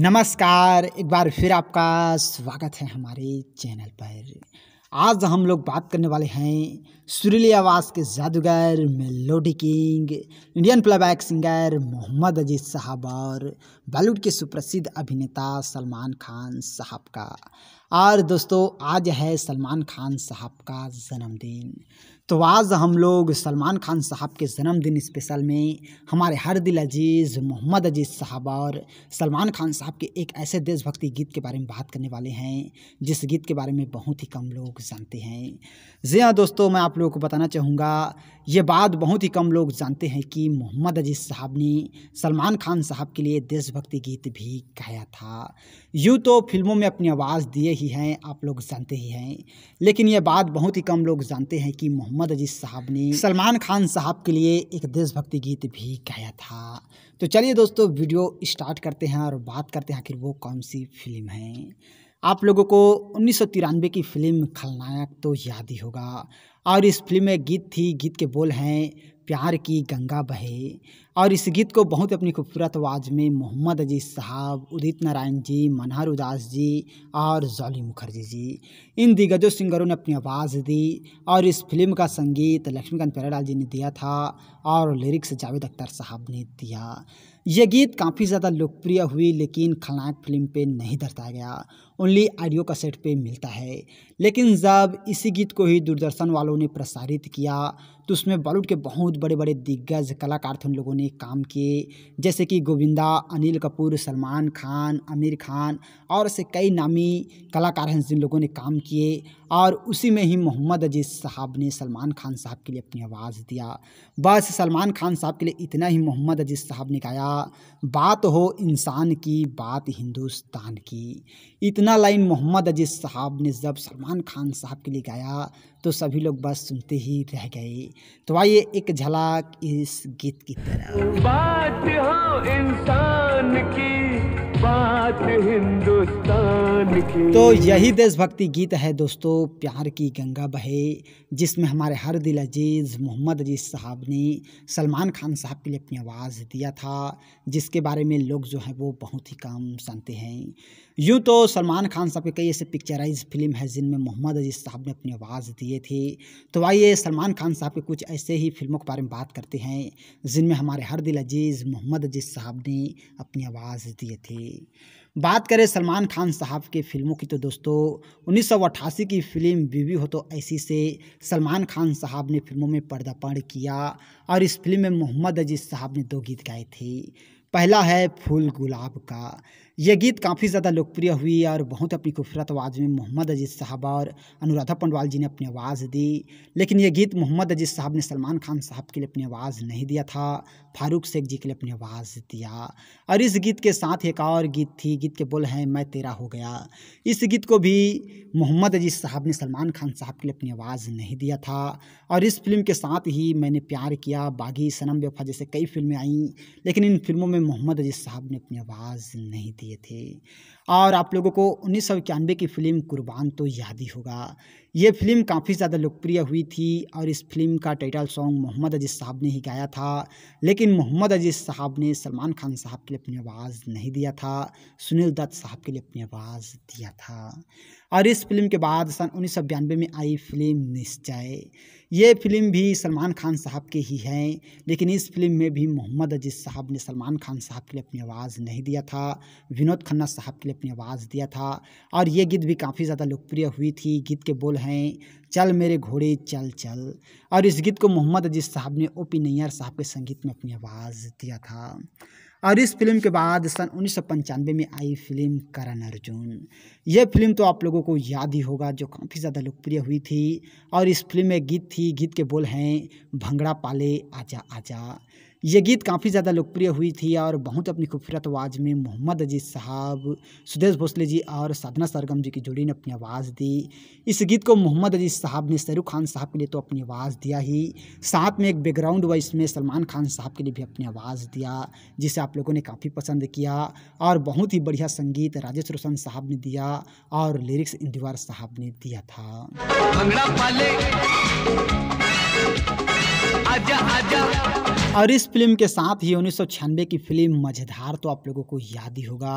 नमस्कार एक बार फिर आपका स्वागत है हमारे चैनल पर आज हम लोग बात करने वाले हैं सुरीली आवाज़ के जादूगर melody king Indian playback singer Mohammed Aziz साहब और बॉलीवुड के सुप्रसिद्ध अभिनेता सलमान खान साहब का और दोस्तों आज है सलमान खान साहब का जन्मदिन तो आज हम लोग सलमान खान साहब के जन्मदिन स्पेशल में हमारे हर दिल अजीज़ मोहम्मद अजीज़ साहब और सलमान खान साहब के एक ऐसे देशभक्ति गीत के बारे में बात करने वाले हैं जिस गीत के बारे में बहुत ही कम लोग जानते हैं जी हाँ दोस्तों मैं आप लोगों को बताना चाहूँगा ये बात बहुत ही कम लोग जानते हैं कि मोहम्मद अजीज़ साहब ने सलमान खान साहब के लिए देशभक्ति गीत भी गाया था यूँ तो फिल्मों में अपनी आवाज़ दिए ही हैं आप लोग जानते ही हैं लेकिन ये बात बहुत ही कम लोग जानते हैं कि मोहम्मद मोहम्मद अजीज साहब ने सलमान खान साहब के लिए एक देशभक्ति गीत भी गाया था तो चलिए दोस्तों वीडियो स्टार्ट करते हैं और बात करते हैं आखिर वो कौन सी फिल्म है आप लोगों को उन्नीस की फिल्म खलनायक तो याद ही होगा और इस फिल्म में गीत थी गीत के बोल हैं प्यार की गंगा बहे और इस गीत को बहुत अपनी खूबसूरत आवाज़ में मोहम्मद अजीज़ साहब उदित नारायण जी मनहर उदास जी और जौली मुखर्जी जी इन दिग्गजों सिंगरों ने अपनी आवाज़ दी और इस फिल्म का संगीत लक्ष्मीकांत पेराडाल जी ने दिया था और लिरिक्स जावेद अख्तर साहब ने दिया यह गीत काफ़ी ज़्यादा लोकप्रिय हुई लेकिन खलनायक फिल्म पे नहीं दर्शाया गया ओनली ऑडियो कसेट पे मिलता है लेकिन जब इसी गीत को ही दूरदर्शन वालों ने प्रसारित किया तो उसमें बॉलीवुड के बहुत बड़े बड़े दिग्गज कलाकार थे उन लोगों ने ने काम किए जैसे कि गोविंदा अनिल कपूर सलमान खान आमिर खान और ऐसे कई नामी कलाकार हैं जिन लोगों ने काम किए और उसी में ही मोहम्मद अजीज़ साहब ने सलमान खान साहब के लिए अपनी आवाज़ दिया बस सलमान खान साहब के लिए इतना ही मोहम्मद अजीज़ साहब ने गाया बात हो इंसान की बात हिंदुस्तान की इतना लाइन मोहम्मद अजीज़ साहब ने जब सलमान खान साहब के लिए गाया तो सभी लोग बस सुनते ही रह गए तो आइए एक झलक इस गीत की तरह बात हो इंसान की बात हिंदुस्तान की तो यही देशभक्ति गीत है दोस्तों प्यार की गंगा बहे जिसमें हमारे हर दिल अजीज़ मोहम्मद अजीज़ साहब ने सलमान खान साहब के लिए अपनी आवाज़ दिया था जिसके बारे में लोग जो है वो बहुत ही कम सुनते हैं यूँ तो सलमान खान साहब के कई ऐसे पिक्चराइज फिल्म है जिनमें मोहम्मद अजीज़ साहब ने अपनी आवाज़ दिए थे तो आइए सलमान खान साहब के कुछ ऐसे ही फिल्मों के बारे में बात करते हैं जिनमें हमारे हर दिल अजीज़ मोहम्मद अजीज़ साहब ने अपनी आवाज़ दिए थे बात करें सलमान खान साहब के फिल्मों की तो दोस्तों उन्नीस की फिल्म बीवी हो तो ऐसी से सलमान खान साहब ने फिल्मों में पर्दापण किया और इस फिल्म में मोहम्मद अजीज़ साहब ने दो गीत गाए थे पहला है फूल गुलाब का ये गीत काफ़ी ज़्यादा लोकप्रिय हुई और बहुत अपनी खूबसूरत आवाज़ में मोहम्मद अजीज़ साहब और अनुराधा पंडवाल जी ने अपनी आवाज़ दी लेकिन ये गीत मोहम्मद अजीज़ साहब ने सलमान खान साहब के लिए अपनी आवाज़ नहीं दिया था फारूक शेख जी के लिए अपनी आवाज़ दिया और इस गीत के साथ एक और गीत थी गीत के बोल हैं मैं तेरा हो गया इस गीत को भी मोहम्मद अजीज़ साहब ने सलमान खान साहब के लिए अपनी आवाज़ नहीं दिया था और इस फिल्म के साथ ही मैंने प्यार किया बागी सनम बेफा जैसे कई फिल्में आईं लेकिन इन फिल्मों में मोहम्मद अजीज़ साहब ने अपनी आवाज़ नहीं दी दिए थे और आप लोगों को उन्नीस सौ इक्यानवे की फ़िल्म कुर्बान तो याद ही होगा ये फिल्म काफ़ी ज़्यादा लोकप्रिय हुई थी और इस फिल्म का टाइटल सॉन्ग मोहम्मद अजीज़ साहब ने ही गाया था लेकिन मोहम्मद अजीज़ साहब ने सलमान खान साहब के लिए अपनी आवाज़ नहीं दिया था सुनील दत्त साहब के लिए अपनी आवाज़ दिया था और इस फिल्म के बाद सन उन्नीस में आई फिल्म निश्चय ये फिल्म भी सलमान खान साहब के ही हैं लेकिन इस फिल्म में भी मोहम्मद अजीज़ साहब ने सलमान खान साहब के लिए अपनी आवाज़ नहीं दिया था विनोद खन्ना साहब के लिए अपनी आवाज़ दिया था और ये गीत भी काफ़ी ज़्यादा लोकप्रिय हुई थी गीत के बोल हैं चल मेरे घोड़े चल चल और इस गीत को मोहम्मद अजीज़ साहब ने ओ पी नैयर साहब के संगीत में अपनी आवाज़ दिया था और इस फिल्म के बाद सन उन्नीस में आई फिल्म करण अर्जुन यह फिल्म तो आप लोगों को याद ही होगा जो काफ़ी ज़्यादा लोकप्रिय हुई थी और इस फिल्म में गीत थी गीत के बोल हैं भंगड़ा पाले आजा आजा ये गीत काफ़ी ज़्यादा लोकप्रिय हुई थी और बहुत अपनी खूबसूरत आवाज़ में मोहम्मद अजीज साहब सुदेश भोसले जी और साधना सरगम जी की जोड़ी ने अपनी आवाज़ दी इस गीत को मोहम्मद अजीज साहब ने शाहरुख खान साहब के लिए तो अपनी आवाज़ दिया ही साथ में एक बैकग्राउंड वॉइस में सलमान खान साहब के लिए भी अपनी आवाज़ दिया जिसे आप लोगों ने काफ़ी पसंद किया और बहुत ही बढ़िया संगीत राजेश रोशन साहब ने दिया और लिरिक्स इंदिवार साहब ने दिया था और इस फिल्म के साथ ही उन्नीस की फिल्म मझेदार तो आप लोगों को याद ही होगा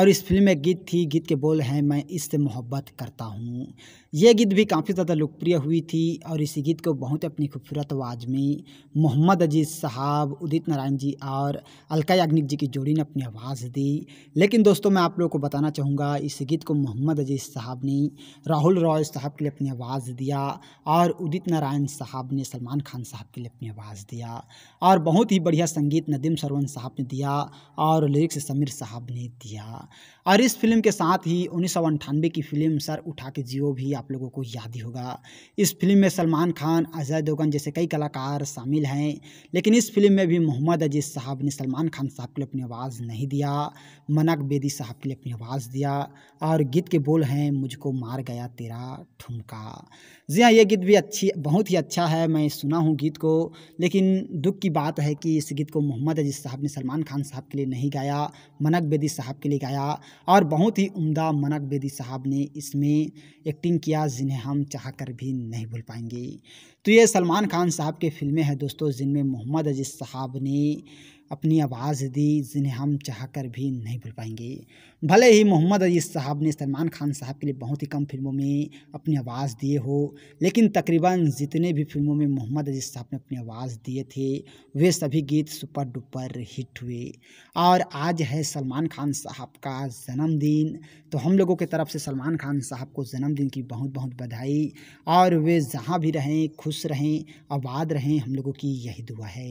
और इस फिल्म में गीत थी गीत के बोल हैं मैं इससे मोहब्बत करता हूँ यह गीत भी काफ़ी ज़्यादा लोकप्रिय हुई थी और इसी गीत को बहुत अपनी खूबसूरत आवाज़ में मोहम्मद अजीज साहब उदित नारायण जी और अलका याग्निक जी की जोड़ी ने अपनी आवाज़ दी लेकिन दोस्तों मैं आप लोगों को बताना चाहूँगा इस गीत को मोहम्मद अजीज साहब ने राहुल रॉय साहब के लिए अपनी आवाज़ दिया और उदित नारायण साहब ने सलमान खान खान साहब के लिए अपनी आवाज़ दिया और बहुत ही बढ़िया संगीत नदीम सरवन साहब ने दिया और लिरिक्स समीर साहब ने दिया और इस फिल्म के साथ ही उन्नीस की फिल्म सर उठा के जियो भी आप लोगों को याद ही होगा इस फिल्म में सलमान खान अजय देवगन जैसे कई कलाकार शामिल हैं लेकिन इस फिल्म में भी मोहम्मद अजीज साहब ने सलमान खान साहब के लिए अपनी आवाज़ नहीं दिया मनक बेदी साहब के लिए अपनी आवाज़ दिया और गीत के बोल हैं मुझको मार गया तेरा ठुमका जी हाँ ये गीत भी अच्छी बहुत ही अच्छा है मैं सुना हूँ हूँ गीत को लेकिन दुख की बात है कि इस गीत को मोहम्मद अजीज़ साहब ने सलमान खान साहब के लिए नहीं गाया मनक बेदी साहब के लिए गाया और बहुत ही उम्दा मनक बेदी साहब ने इसमें एक्टिंग किया जिन्हें हम चाह कर भी नहीं भूल पाएंगे तो ये सलमान खान साहब की फ़िल्में हैं दोस्तों जिनमें मोहम्मद अजीज़ साहब ने अपनी आवाज़ दी जिन्हें हम चाह कर भी नहीं भूल पाएंगे भले ही मोहम्मद अजीज़ साहब ने सलमान खान साहब के लिए बहुत ही कम फिल्मों में अपनी आवाज़ दिए हो लेकिन तकरीबन जितने भी फिल्मों में मोहम्मद अजीज़ साहब ने अपनी आवाज़ दिए थे वे सभी गीत सुपर डुपर हिट हुए और आज है सलमान खान साहब का जन्मदिन तो हम लोगों की तरफ से सलमान खान साहब को जन्मदिन की बहुत बहुत बधाई और वे जहाँ भी रहें खुश रहें आबाद रहें हम लोगों की यही दुआ है